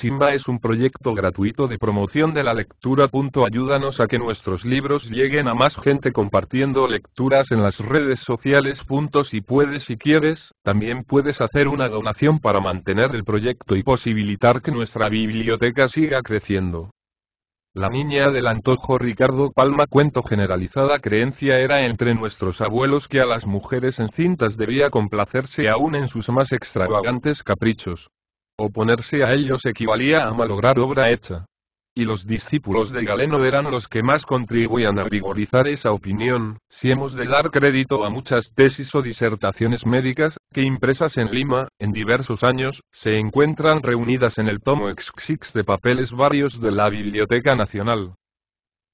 Simba es un proyecto gratuito de promoción de la lectura. Ayúdanos a que nuestros libros lleguen a más gente compartiendo lecturas en las redes sociales. Si puedes y quieres, también puedes hacer una donación para mantener el proyecto y posibilitar que nuestra biblioteca siga creciendo. La niña del antojo Ricardo Palma cuento generalizada creencia era entre nuestros abuelos que a las mujeres encintas debía complacerse aún en sus más extravagantes caprichos, Oponerse a ellos equivalía a malograr obra hecha. Y los discípulos de Galeno eran los que más contribuían a vigorizar esa opinión, si hemos de dar crédito a muchas tesis o disertaciones médicas, que impresas en Lima, en diversos años, se encuentran reunidas en el tomo XX de papeles varios de la Biblioteca Nacional.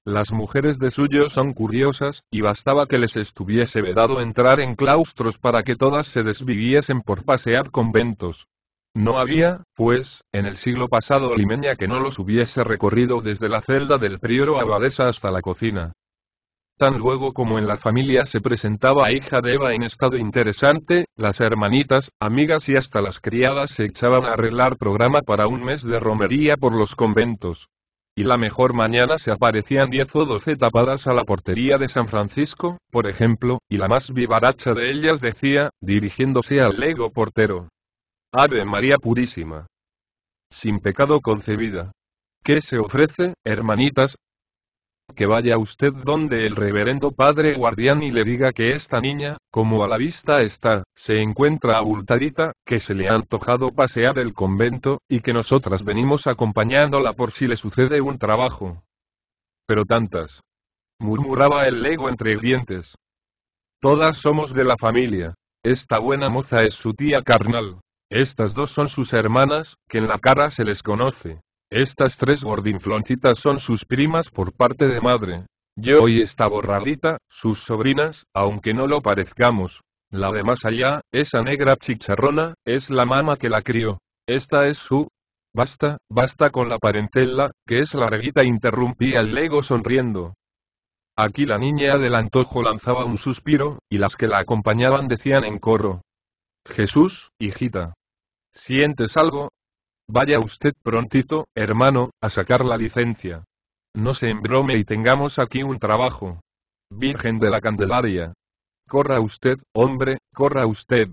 Las mujeres de suyo son curiosas, y bastaba que les estuviese vedado entrar en claustros para que todas se desviviesen por pasear conventos. No había, pues, en el siglo pasado limeña que no los hubiese recorrido desde la celda del prioro abadesa hasta la cocina. Tan luego como en la familia se presentaba a hija de Eva en estado interesante, las hermanitas, amigas y hasta las criadas se echaban a arreglar programa para un mes de romería por los conventos. Y la mejor mañana se aparecían diez o doce tapadas a la portería de San Francisco, por ejemplo, y la más vivaracha de ellas decía, dirigiéndose al lego portero, Ave María Purísima. Sin pecado concebida. ¿Qué se ofrece, hermanitas? Que vaya usted donde el reverendo padre guardián y le diga que esta niña, como a la vista está, se encuentra abultadita, que se le ha antojado pasear el convento, y que nosotras venimos acompañándola por si le sucede un trabajo. Pero tantas. murmuraba el lego entre dientes. Todas somos de la familia. Esta buena moza es su tía carnal. Estas dos son sus hermanas, que en la cara se les conoce. Estas tres gordinfloncitas son sus primas por parte de madre. Yo y esta borradita, sus sobrinas, aunque no lo parezcamos. La de más allá, esa negra chicharrona, es la mama que la crió. Esta es su... Basta, basta con la parentela, que es la larguita interrumpía el lego sonriendo. Aquí la niña del antojo lanzaba un suspiro, y las que la acompañaban decían en coro. Jesús, hijita, ¿Sientes algo? Vaya usted prontito, hermano, a sacar la licencia. No se embrome y tengamos aquí un trabajo. Virgen de la Candelaria. Corra usted, hombre, corra usted.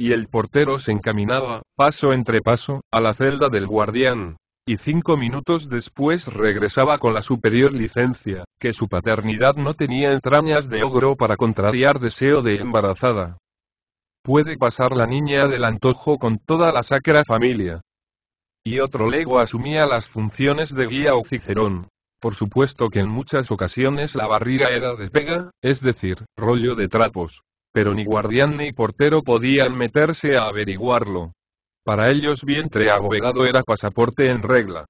Y el portero se encaminaba, paso entre paso, a la celda del guardián. Y cinco minutos después regresaba con la superior licencia, que su paternidad no tenía entrañas de ogro para contrariar deseo de embarazada puede pasar la niña del antojo con toda la sacra familia. Y otro lego asumía las funciones de guía o cicerón. Por supuesto que en muchas ocasiones la barriga era de pega, es decir, rollo de trapos. Pero ni guardián ni portero podían meterse a averiguarlo. Para ellos vientre abovedado era pasaporte en regla.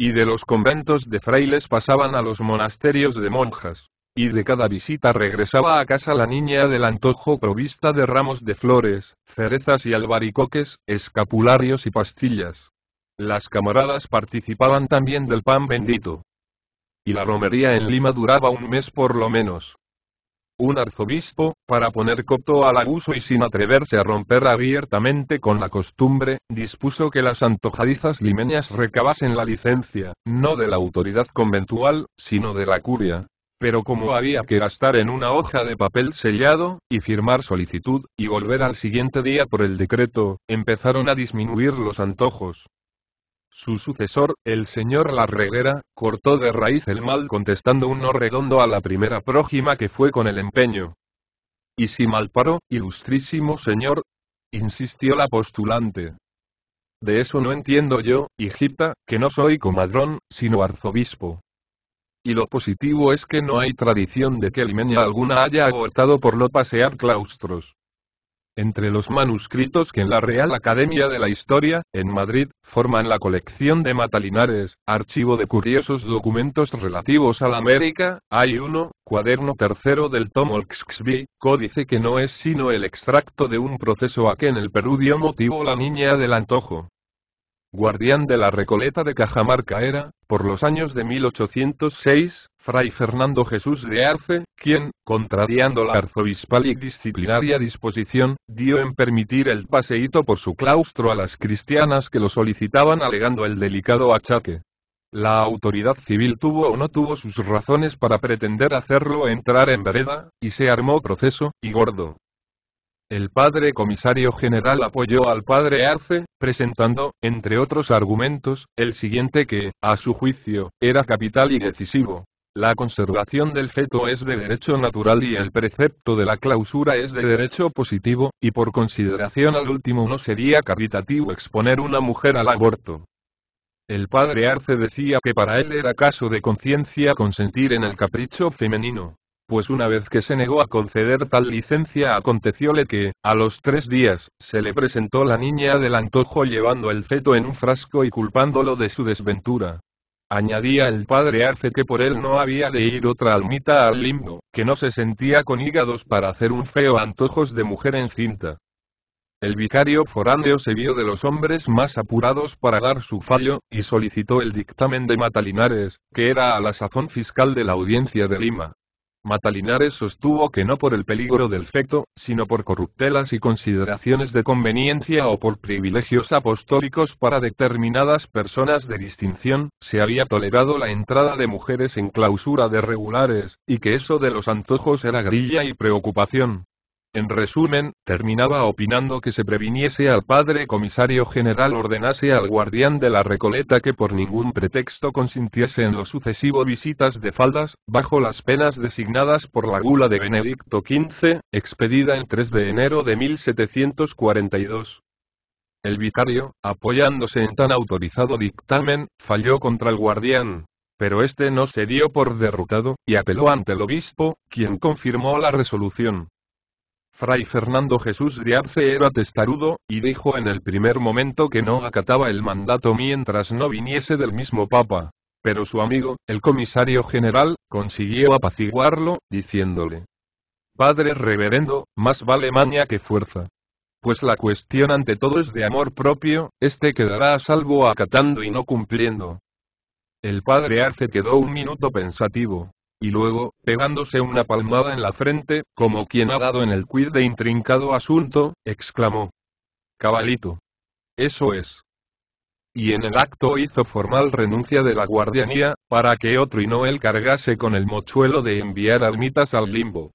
Y de los conventos de frailes pasaban a los monasterios de monjas y de cada visita regresaba a casa la niña del antojo provista de ramos de flores, cerezas y albaricoques, escapularios y pastillas. Las camaradas participaban también del pan bendito. Y la romería en Lima duraba un mes por lo menos. Un arzobispo, para poner copto al abuso y sin atreverse a romper abiertamente con la costumbre, dispuso que las antojadizas limeñas recabasen la licencia, no de la autoridad conventual, sino de la curia, pero como había que gastar en una hoja de papel sellado, y firmar solicitud, y volver al siguiente día por el decreto, empezaron a disminuir los antojos. Su sucesor, el señor Larreguera, cortó de raíz el mal contestando un no redondo a la primera prójima que fue con el empeño. Y si mal paró, ilustrísimo señor, insistió la postulante. De eso no entiendo yo, hijita, que no soy comadrón, sino arzobispo y lo positivo es que no hay tradición de que limeña alguna haya abortado por no pasear claustros. Entre los manuscritos que en la Real Academia de la Historia, en Madrid, forman la colección de Matalinares, archivo de curiosos documentos relativos a la América, hay uno, cuaderno tercero del tomo Xxvi, códice que no es sino el extracto de un proceso a que en el Perú dio motivo la niña del antojo. Guardián de la Recoleta de Cajamarca era, por los años de 1806, fray Fernando Jesús de Arce, quien, contrariando la arzobispal y disciplinaria disposición, dio en permitir el paseíto por su claustro a las cristianas que lo solicitaban alegando el delicado achaque. La autoridad civil tuvo o no tuvo sus razones para pretender hacerlo entrar en vereda, y se armó proceso, y gordo. El padre comisario general apoyó al padre Arce, presentando, entre otros argumentos, el siguiente que, a su juicio, era capital y decisivo. La conservación del feto es de derecho natural y el precepto de la clausura es de derecho positivo, y por consideración al último no sería caritativo exponer una mujer al aborto. El padre Arce decía que para él era caso de conciencia consentir en el capricho femenino, pues una vez que se negó a conceder tal licencia acontecióle que, a los tres días, se le presentó la niña del antojo llevando el feto en un frasco y culpándolo de su desventura. Añadía el padre Arce que por él no había de ir otra almita al limbo, que no se sentía con hígados para hacer un feo antojos de mujer encinta. El vicario foráneo se vio de los hombres más apurados para dar su fallo, y solicitó el dictamen de Matalinares, que era a la sazón fiscal de la audiencia de Lima. Matalinares sostuvo que no por el peligro del fecto, sino por corruptelas y consideraciones de conveniencia o por privilegios apostólicos para determinadas personas de distinción, se había tolerado la entrada de mujeres en clausura de regulares, y que eso de los antojos era grilla y preocupación, en resumen, terminaba opinando que se previniese al padre comisario general ordenase al guardián de la Recoleta que por ningún pretexto consintiese en lo sucesivo visitas de faldas, bajo las penas designadas por la gula de Benedicto XV, expedida el 3 de enero de 1742. El vicario, apoyándose en tan autorizado dictamen, falló contra el guardián, pero este no se dio por derrotado, y apeló ante el obispo, quien confirmó la resolución. Fray Fernando Jesús de Arce era testarudo, y dijo en el primer momento que no acataba el mandato mientras no viniese del mismo Papa. Pero su amigo, el comisario general, consiguió apaciguarlo, diciéndole, Padre reverendo, más vale maña que fuerza. Pues la cuestión ante todo es de amor propio, este quedará a salvo acatando y no cumpliendo. El padre Arce quedó un minuto pensativo, y luego, pegándose una palmada en la frente, como quien ha dado en el quid de intrincado asunto, exclamó. Cabalito. Eso es. Y en el acto hizo formal renuncia de la guardianía, para que otro y no él cargase con el mochuelo de enviar almitas al limbo.